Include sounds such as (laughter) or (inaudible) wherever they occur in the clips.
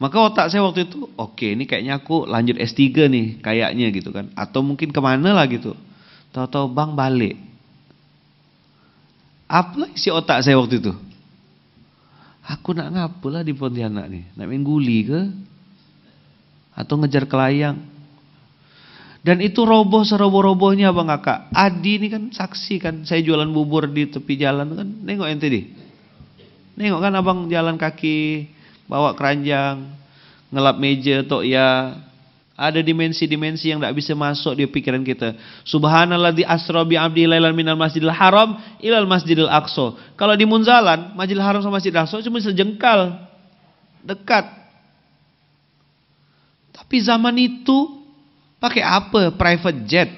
Maka otak saya waktu itu, oke okay, ini kayaknya aku lanjut S3 nih kayaknya gitu kan. Atau mungkin kemana lah gitu. Tahu-tahu bang balik. Apa isi otak saya waktu itu? Aku nak lah di Pontianak nih? Nak main guli ke? Atau ngejar kelayang? Dan itu roboh seroboh-robohnya abang kakak. Adi ini kan saksi kan. Saya jualan bubur di tepi jalan kan. Nengok ente deh. Nengok kan abang jalan kaki bawa keranjang, ngelap meja, tok ya. Ada dimensi-dimensi yang tidak bisa masuk di pikiran kita. Subhanallah di asrobi abdi lailan minal masjidil haram ilal masjidil aqsa. Kalau di Munzalan, Masjidil Haram sama Masjidil Aqsa cuma sejengkal. Dekat. Tapi zaman itu pakai apa? Private jet.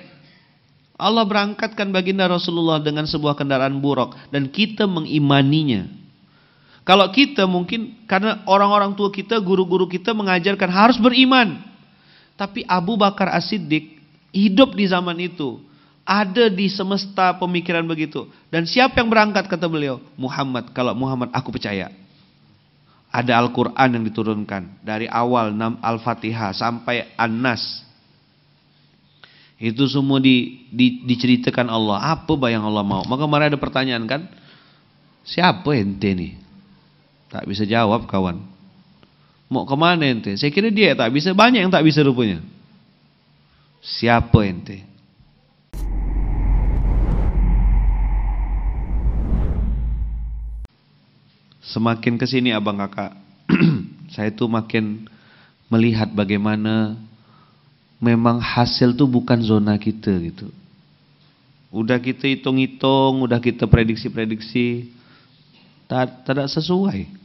Allah berangkatkan baginda Rasulullah dengan sebuah kendaraan buruk dan kita mengimaninya. Kalau kita mungkin karena orang-orang tua kita, guru-guru kita mengajarkan harus beriman. Tapi Abu Bakar As-Siddiq hidup di zaman itu. Ada di semesta pemikiran begitu. Dan siapa yang berangkat kata beliau? Muhammad. Kalau Muhammad aku percaya. Ada Al-Quran yang diturunkan. Dari awal Al-Fatihah sampai An-Nas. Itu semua di, di, diceritakan Allah. Apa bayang Allah mau? Maka kemarin ada pertanyaan kan? Siapa ente nih? Tak bisa jawab kawan. Mau kemana ente? Saya kira dia tak bisa. Banyak yang tak bisa rupanya. Siapa ente? Semakin kesini abang kakak, (clears throat) saya tuh makin melihat bagaimana memang hasil tuh bukan zona kita gitu. Udah kita hitung-hitung, udah kita prediksi-prediksi, tak tidak sesuai.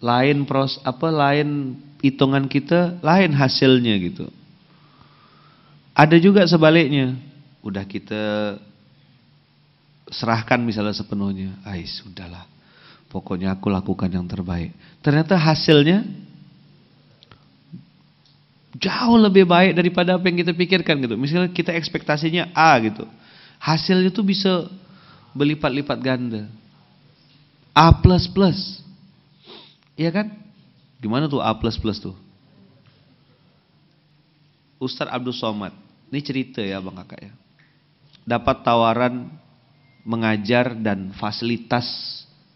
lain pros apa lain hitungan kita lain hasilnya gitu ada juga sebaliknya udah kita serahkan misalnya sepenuhnya ai sudahlah pokoknya aku lakukan yang terbaik ternyata hasilnya jauh lebih baik daripada apa yang kita pikirkan gitu misalnya kita ekspektasinya A gitu hasilnya tuh bisa berlipat-lipat ganda A plus plus Iya kan? Gimana tuh A++ tuh? Ustadz Abdul Somad, ini cerita ya Bang Kakak ya. Dapat tawaran mengajar dan fasilitas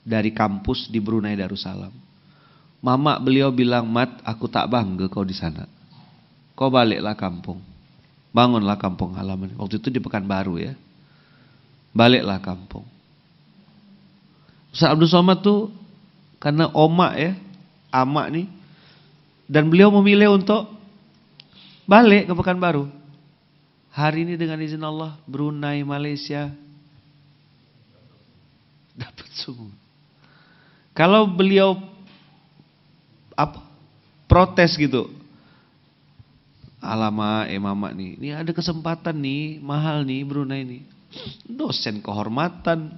dari kampus di Brunei Darussalam. Mama beliau bilang, "Mat, aku tak bangga kau di sana. Kau baliklah kampung. Bangunlah kampung halaman." Waktu itu di Pekanbaru ya. Baliklah kampung. Ustaz Abdul Somad tuh karena omak ya, amak nih. Dan beliau memilih untuk balik ke Pekanbaru. Hari ini dengan izin Allah, Brunei, Malaysia dapat semua. Kalau beliau apa protes gitu, alama eh, emamak nih, ini ada kesempatan nih, mahal nih Brunei ini. Dosen kehormatan,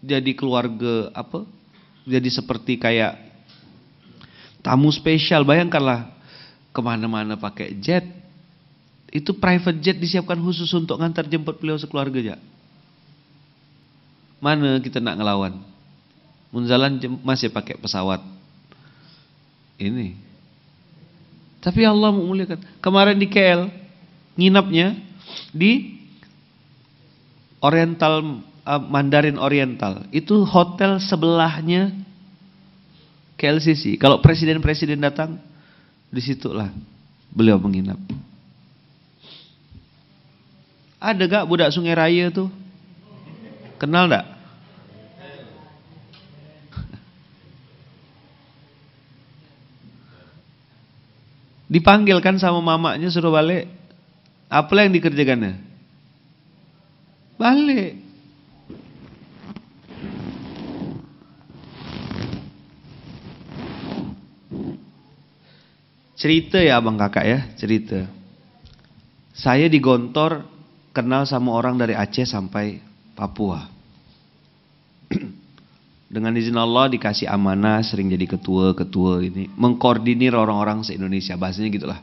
jadi keluarga apa jadi seperti kayak tamu spesial. Bayangkanlah kemana-mana pakai jet. Itu private jet disiapkan khusus untuk ngantar jemput beliau sekeluarga ya. Mana kita nak ngelawan? Munzalan masih pakai pesawat. Ini. Tapi Allah memuliakan. Kemarin di KL, nginapnya di Oriental Eh, Mandarin Oriental itu hotel sebelahnya KLCC. Kalau presiden-presiden datang disitulah beliau menginap. Ada gak budak Sungai Raya tuh? Kenal gak? (laughs) Dipanggil kan sama mamanya suruh balik. Apa yang dikerjakannya? Balik. Cerita ya abang kakak ya, cerita. Saya di Gontor kenal sama orang dari Aceh sampai Papua. (clears throat) Dengan izin Allah dikasih amanah sering jadi ketua-ketua ini. Mengkoordinir orang-orang se-Indonesia, bahasanya gitulah.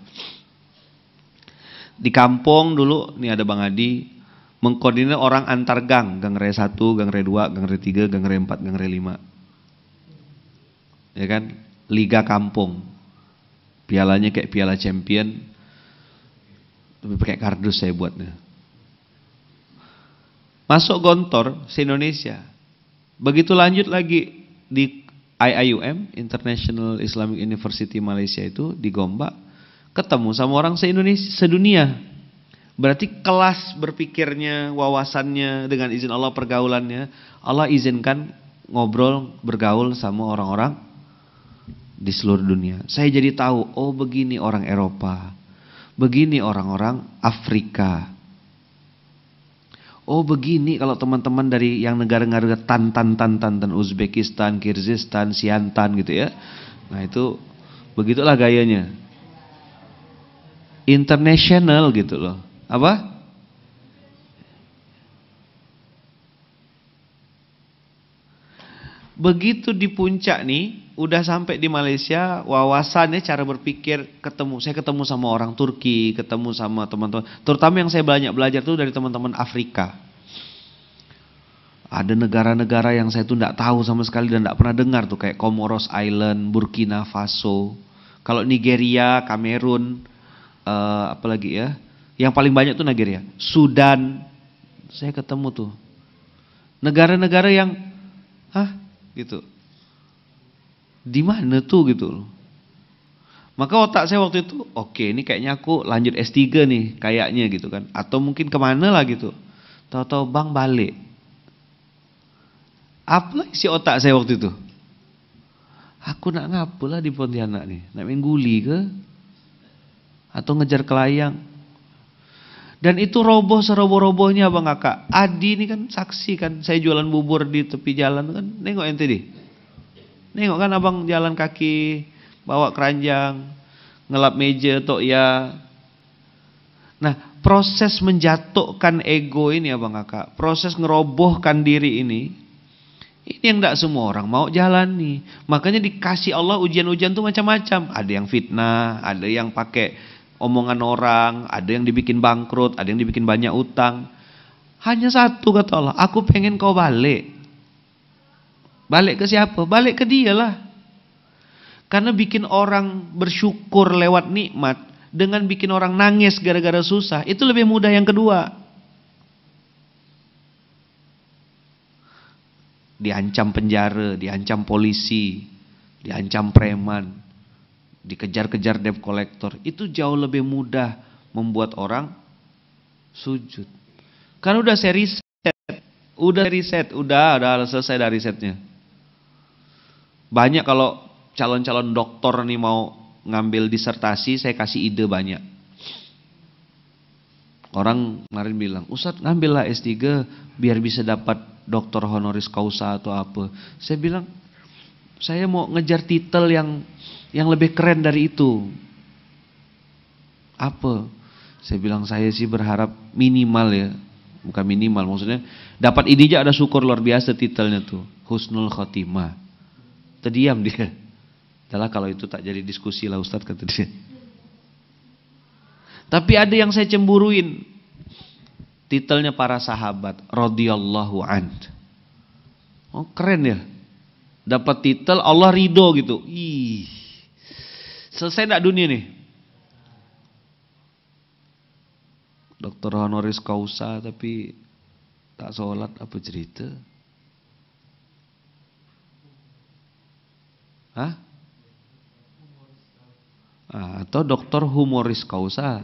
Di kampung dulu, nih ada Bang Adi, mengkoordinir orang antar gang, gang re satu gang re dua gang re tiga gang re empat gang re lima Ya kan? Liga kampung Pialanya kayak piala champion. Tapi pakai kardus saya buatnya. Masuk gontor se-Indonesia. Begitu lanjut lagi di IIUM, International Islamic University Malaysia itu di Gombak, ketemu sama orang se-Indonesia, sedunia. Berarti kelas berpikirnya, wawasannya, dengan izin Allah pergaulannya, Allah izinkan ngobrol, bergaul sama orang-orang di seluruh dunia. Saya jadi tahu, oh begini orang Eropa, begini orang-orang Afrika. Oh begini kalau teman-teman dari yang negara-negara Tantan, Tantan, tan Uzbekistan, Kyrgyzstan, Siantan gitu ya. Nah itu begitulah gayanya. International gitu loh. Apa? Begitu di puncak nih, udah sampai di Malaysia, wawasannya cara berpikir ketemu, saya ketemu sama orang Turki, ketemu sama teman-teman, terutama yang saya banyak belajar tuh dari teman-teman Afrika. Ada negara-negara yang saya tuh tidak tahu sama sekali dan tidak pernah dengar tuh kayak Comoros Island, Burkina Faso, kalau Nigeria, Kamerun, uh, apalagi ya, yang paling banyak tuh Nigeria, Sudan, saya ketemu tuh negara-negara yang, hah gitu di mana tuh gitu loh. Maka otak saya waktu itu, oke ini kayaknya aku lanjut S3 nih kayaknya gitu kan. Atau mungkin kemana lah gitu. Tahu-tahu bang balik. Apa sih otak saya waktu itu? Aku nak lah di Pontianak nih? Nak main guli ke? Atau ngejar kelayang? Dan itu roboh seroboh-robohnya bang kakak. Adi ini kan saksi kan, saya jualan bubur di tepi jalan kan, nengok ente deh. Nengok kan abang jalan kaki, bawa keranjang, ngelap meja, tok ya. Nah, proses menjatuhkan ego ini abang kakak, proses ngerobohkan diri ini, ini yang tidak semua orang mau jalani. Makanya dikasih Allah ujian-ujian tuh macam-macam. Ada yang fitnah, ada yang pakai omongan orang, ada yang dibikin bangkrut, ada yang dibikin banyak utang. Hanya satu kata Allah, aku pengen kau balik. Balik ke siapa? Balik ke dia lah Karena bikin orang bersyukur lewat nikmat dengan bikin orang nangis gara-gara susah, itu lebih mudah yang kedua. Diancam penjara, diancam polisi, diancam preman, dikejar-kejar debt collector, itu jauh lebih mudah membuat orang sujud. Karena udah saya riset, udah riset, udah, udah selesai dari risetnya. Banyak kalau calon-calon dokter nih mau ngambil disertasi, saya kasih ide banyak. Orang kemarin bilang, Ustadz ngambillah S3 biar bisa dapat dokter honoris causa atau apa. Saya bilang, saya mau ngejar titel yang yang lebih keren dari itu. Apa? Saya bilang saya sih berharap minimal ya. Bukan minimal, maksudnya dapat ini aja ada syukur luar biasa titelnya tuh. Husnul Khotimah. Terdiam dia. Adalah kalau itu tak jadi diskusi lah Ustadz kata dia. Tapi ada yang saya cemburuin. Titelnya para sahabat. Radiyallahu Ant. Oh keren ya. Dapat titel Allah ridho gitu. Ih. Selesai gak dunia nih? Dokter honoris causa tapi tak sholat apa cerita? Hah? Atau dokter humoris kausa.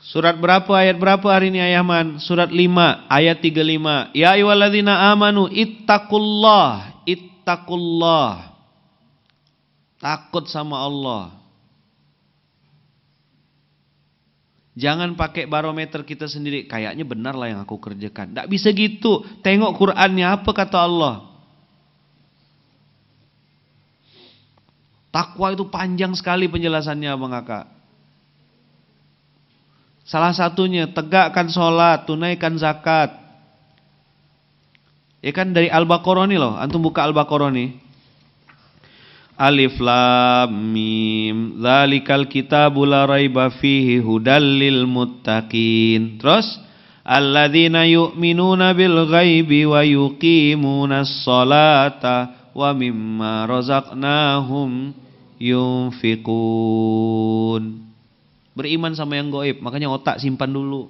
Surat berapa ayat berapa hari ini Ayaman? Surat 5 ayat 35. Ya ayyuhalladzina amanu ittaqullah, ittaqullah. Takut sama Allah. Jangan pakai barometer kita sendiri. Kayaknya benar lah yang aku kerjakan. Tak bisa gitu. Tengok Qurannya apa kata Allah. Takwa itu panjang sekali penjelasannya Abang Kakak. Salah satunya tegakkan sholat, tunaikan zakat. Ya kan dari Al-Baqarah nih loh, antum buka Al-Baqarah nih. Alif lam mim, zalikal kitabu la raiba fihi hudallil muttaqin. Terus alladzina yu'minuna bil ghaibi wa yuqimuna sholata wa mimma razaqnahum yunfiqun. Beriman sama yang goib, makanya otak simpan dulu.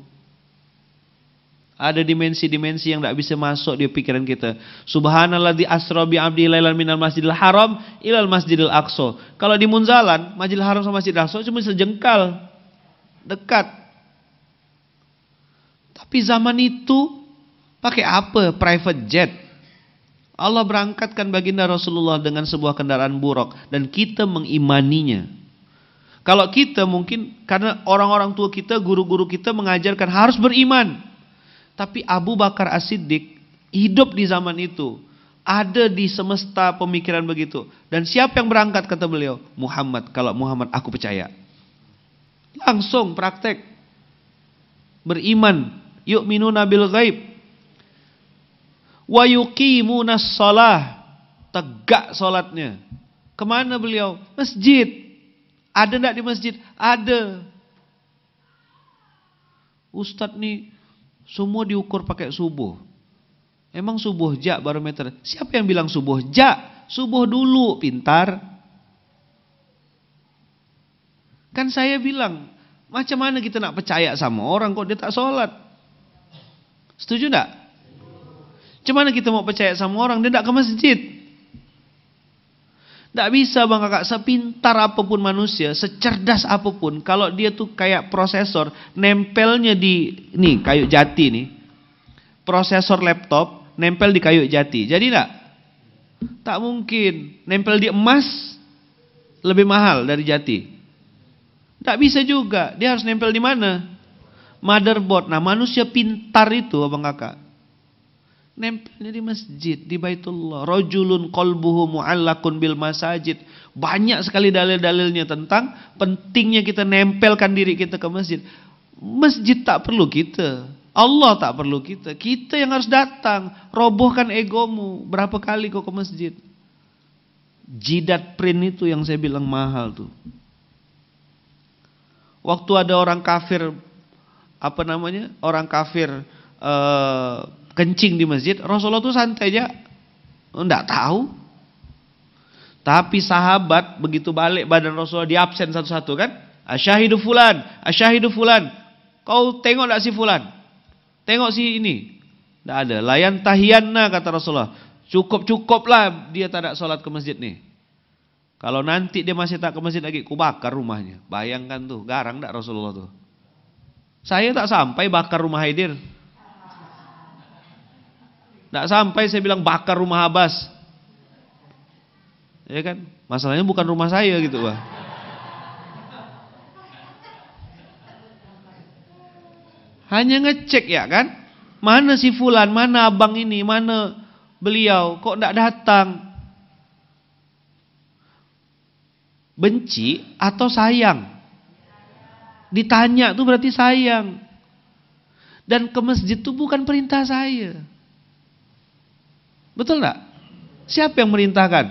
Ada dimensi-dimensi yang tidak bisa masuk di pikiran kita. Subhanallah di asrobi abdi lailan minal masjidil haram ilal masjidil aqsa. Kalau di Munzalan, masjidil haram sama masjidil aqsa cuma sejengkal. Dekat. Tapi zaman itu pakai apa? Private jet Allah berangkatkan baginda Rasulullah dengan sebuah kendaraan buruk dan kita mengimaninya. Kalau kita mungkin karena orang-orang tua kita, guru-guru kita mengajarkan harus beriman. Tapi Abu Bakar As-Siddiq hidup di zaman itu. Ada di semesta pemikiran begitu. Dan siapa yang berangkat kata beliau? Muhammad. Kalau Muhammad aku percaya. Langsung praktek. Beriman. Yuk minu nabil ghaib wa yuqimunas shalah. Tegak salatnya. Kemana beliau? Masjid. Ada enggak di masjid? Ada. Ustadz nih semua diukur pakai subuh. Emang subuh jak barometer. Siapa yang bilang subuh jak? Subuh dulu, pintar. Kan saya bilang, macam mana kita nak percaya sama orang kok dia tak sholat? Setuju enggak? Cuman kita mau percaya sama orang dia tidak ke masjid? Tidak bisa bang kakak, sepintar apapun manusia, secerdas apapun, kalau dia tuh kayak prosesor, nempelnya di nih kayu jati nih, prosesor laptop nempel di kayu jati, jadi tidak? Tak mungkin, nempel di emas lebih mahal dari jati. Tidak bisa juga, dia harus nempel di mana? Motherboard. Nah manusia pintar itu bang kakak, nempelnya di masjid, di Baitullah. Rojulun kolbuhu mu'allakun bil masajid. Banyak sekali dalil-dalilnya tentang pentingnya kita nempelkan diri kita ke masjid. Masjid tak perlu kita. Allah tak perlu kita. Kita yang harus datang. Robohkan egomu. Berapa kali kau ke masjid? Jidat print itu yang saya bilang mahal tuh. Waktu ada orang kafir apa namanya? Orang kafir eh, kencing di masjid, Rasulullah tuh santai aja, enggak oh, tahu. Tapi sahabat begitu balik badan Rasulullah di absen satu-satu kan, asyahidu fulan, asyahidu fulan, kau tengok enggak si fulan, tengok si ini, enggak ada. Layan tahiyanna kata Rasulullah, cukup cukuplah dia tak ada sholat ke masjid nih. Kalau nanti dia masih tak ke masjid lagi, kubakar rumahnya. Bayangkan tuh, garang enggak Rasulullah tuh. Saya tak sampai bakar rumah Haidir. Tidak sampai saya bilang bakar rumah Abbas. Ya kan? Masalahnya bukan rumah saya gitu, Pak. Hanya ngecek ya kan? Mana si fulan, mana abang ini, mana beliau kok tidak datang? Benci atau sayang? Ditanya tuh berarti sayang. Dan ke masjid itu bukan perintah saya. Betul enggak? Siapa yang merintahkan?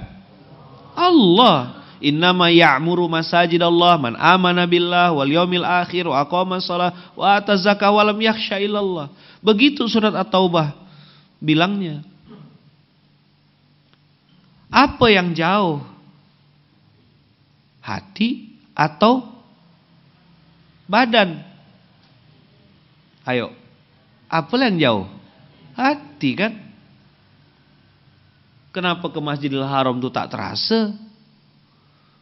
Allah. Innama ya'muru masajid Allah man amana billah wal yawmil akhir wa aqama shalah wa ata zakah wa lam yakhsha illallah. Begitu surat At-Taubah bilangnya. Apa yang jauh? Hati atau badan? Ayo. Apa yang jauh? Hati kan? Kenapa ke Masjidil Haram itu tak terasa?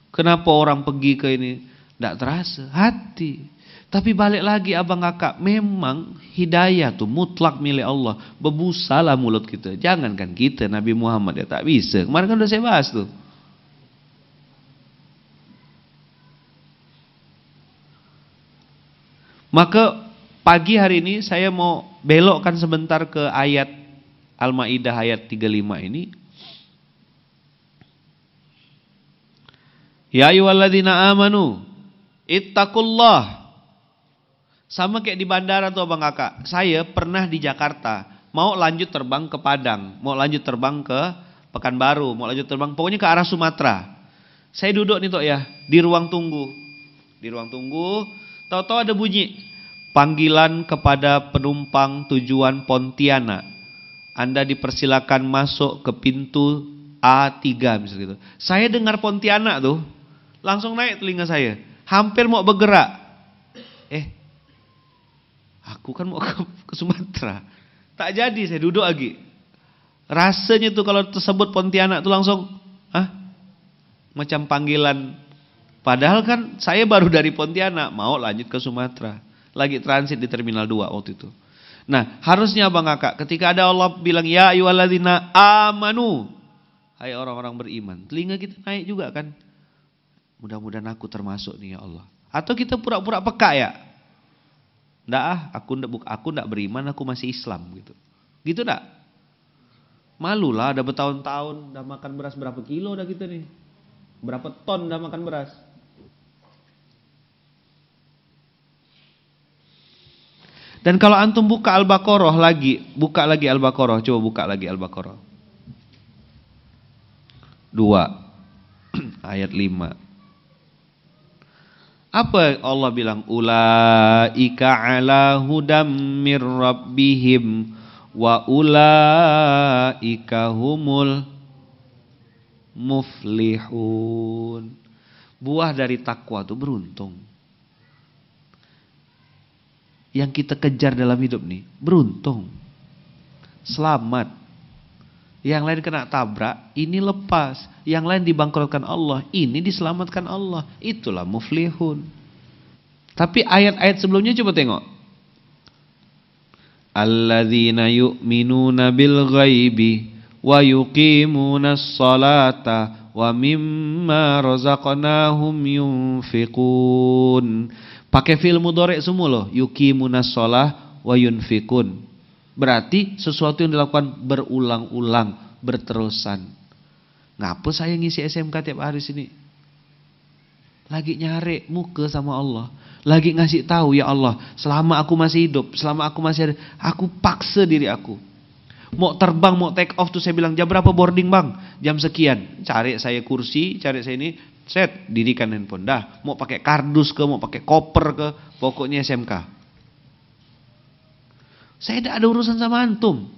Kenapa orang pergi ke ini tak terasa? Hati. Tapi balik lagi abang kakak, memang hidayah tu mutlak milik Allah. Bebusalah mulut kita. Jangankan kita Nabi Muhammad dia ya, tak bisa. Kemarin kan udah saya bahas tuh. Maka pagi hari ini saya mau belokkan sebentar ke ayat Al-Maidah ayat 35 ini Ya ayyuhalladzina amanu ittaqullah. Sama kayak di bandara tuh Abang Kakak. Saya pernah di Jakarta, mau lanjut terbang ke Padang, mau lanjut terbang ke Pekanbaru, mau lanjut terbang pokoknya ke arah Sumatera. Saya duduk nih tuh ya di ruang tunggu. Di ruang tunggu, tahu-tahu ada bunyi panggilan kepada penumpang tujuan Pontianak. Anda dipersilakan masuk ke pintu A3 misalnya gitu. Saya dengar Pontianak tuh langsung naik telinga saya. Hampir mau bergerak. Eh, aku kan mau ke, ke Sumatera. Tak jadi, saya duduk lagi. Rasanya tuh kalau tersebut Pontianak tuh langsung, ah, macam panggilan. Padahal kan saya baru dari Pontianak, mau lanjut ke Sumatera. Lagi transit di Terminal 2 waktu itu. Nah, harusnya Bang Kakak ketika ada Allah bilang ya ayu amanu, hai orang-orang beriman, telinga kita naik juga kan. Mudah-mudahan aku termasuk nih ya Allah. Atau kita pura-pura peka ya. Enggak ah, aku enggak aku enggak beriman, aku masih Islam gitu. Gitu enggak? Malu lah, udah bertahun-tahun, udah makan beras berapa kilo udah kita nih. Berapa ton udah makan beras. Dan kalau antum buka Al-Baqarah lagi, buka lagi Al-Baqarah, coba buka lagi Al-Baqarah. Dua, (clears throat) ayat lima. Apa Allah bilang? Ulaika ala hudam mir rabbihim wa ulaika humul muflihun. Buah dari takwa itu beruntung. Yang kita kejar dalam hidup nih, beruntung. Selamat yang lain kena tabrak, ini lepas. Yang lain dibangkrutkan Allah, ini diselamatkan Allah. Itulah muflihun. Tapi ayat-ayat sebelumnya coba tengok. Alladzina yu'minuna bil ghaibi wa yuqimuna salata wa mimma razaqnahum yunfiqun. Pakai fi'il mudhari' semua loh. Yuqimuna salah wa yunfiqun. Berarti sesuatu yang dilakukan berulang-ulang, berterusan. Ngapa saya ngisi SMK tiap hari sini? Lagi nyari muka sama Allah. Lagi ngasih tahu ya Allah, selama aku masih hidup, selama aku masih ada, aku paksa diri aku. Mau terbang, mau take off tuh saya bilang, jam berapa boarding bang? Jam sekian. Cari saya kursi, cari saya ini, set, dirikan handphone. Dah, mau pakai kardus ke, mau pakai koper ke, pokoknya SMK. Saya tidak ada urusan sama antum.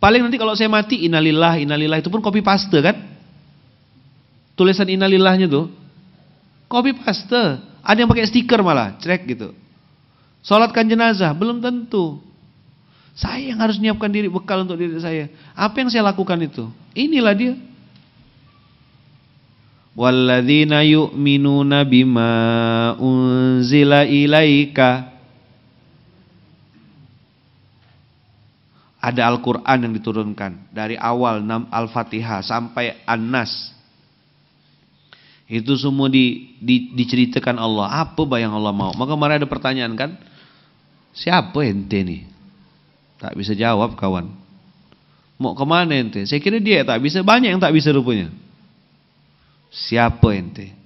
Paling nanti kalau saya mati inalillah inalillah itu pun kopi paste kan? Tulisan inalillahnya tuh. kopi paste. Ada yang pakai stiker malah, cek gitu. Salatkan jenazah belum tentu. Saya yang harus menyiapkan diri bekal untuk diri saya. Apa yang saya lakukan itu? Inilah dia. Walladzina yu'minuna bima unzila ilaika ada Al-Quran yang diturunkan dari awal Al-Fatihah sampai An-Nas. Itu semua di, di, diceritakan Allah. Apa bayang Allah mau? Maka kemarin ada pertanyaan kan? Siapa ente nih? Tak bisa jawab kawan. Mau kemana ente? Saya kira dia tak bisa. Banyak yang tak bisa rupanya. Siapa ente?